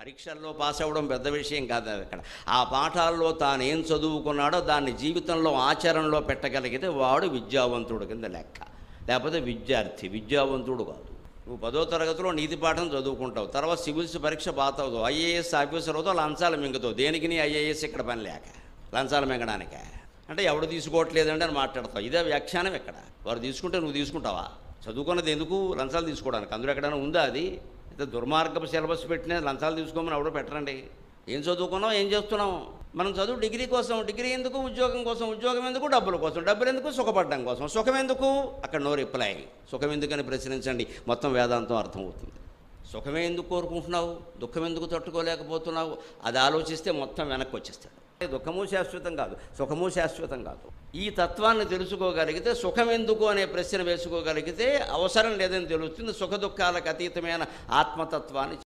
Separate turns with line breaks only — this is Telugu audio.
పరీక్షల్లో పాస్ అవ్వడం పెద్ద విషయం కాదు అక్కడ ఆ పాఠాల్లో తాను ఏం చదువుకున్నాడో దాన్ని జీవితంలో ఆచరణలో పెట్టగలిగితే వాడు విద్యావంతుడు కింద లెక్క లేకపోతే విద్యార్థి విద్యావంతుడు కాదు నువ్వు పదో తరగతిలో నీతి పాఠం చదువుకుంటావు తర్వాత సివిల్స్ పరీక్ష పాస్ అవుతావు ఐఏఎస్ ఆఫీసర్ అవుతావు లంచాలు మింగుతావు దేనికి నీ ఐఏఎస్ ఇక్కడ పని లేక లంచాలు మింగడానికే అంటే ఎవడు తీసుకోవట్లేదండి అని మాట్లాడతావు ఇదే వ్యాఖ్యానం ఇక్కడ వారు తీసుకుంటే నువ్వు తీసుకుంటావా చదువుకున్నది ఎందుకు లంచాలు తీసుకోవడానికి అందులో ఎక్కడైనా ఉందా అది దుర్మార్గపు సిలబస్ పెట్టిన లంచాలు తీసుకోమని ఎవడో పెట్టరండి ఏం చదువుకున్నాం ఏం చేస్తున్నాం మనం చదువు డిగ్రీ కోసం డిగ్రీ ఎందుకు ఉద్యోగం కోసం ఉద్యోగం ఎందుకు డబ్బుల కోసం డబ్బులు ఎందుకు సుఖపడడం కోసం సుఖం ఎందుకు అక్కడ నో రిప్లై సుఖం ఎందుకని ప్రశ్నించండి మొత్తం వేదాంతం అర్థమవుతుంది సుఖమే ఎందుకు కోరుకుంటున్నావు దుఃఖం ఎందుకు తట్టుకోలేకపోతున్నావు అది ఆలోచిస్తే మొత్తం వెనక్కి వచ్చేస్తాడు దుఃఖము శాశ్వతం కాదు సుఖము శాశ్వతం కాదు ఈ తత్వాన్ని తెలుసుకోగలిగితే సుఖం ఎందుకు అనే ప్రశ్న వేసుకోగలిగితే అవసరం లేదని తెలుస్తుంది సుఖ దుఃఖాలకు అతీతమైన ఆత్మతత్వాన్ని